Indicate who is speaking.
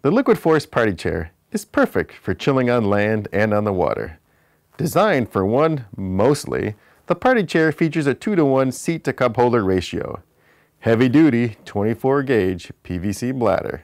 Speaker 1: The Liquid Force Party Chair is perfect for chilling on land and on the water. Designed for one, mostly, the party chair features a 2 to 1 seat to cup holder ratio, heavy duty 24 gauge PVC bladder,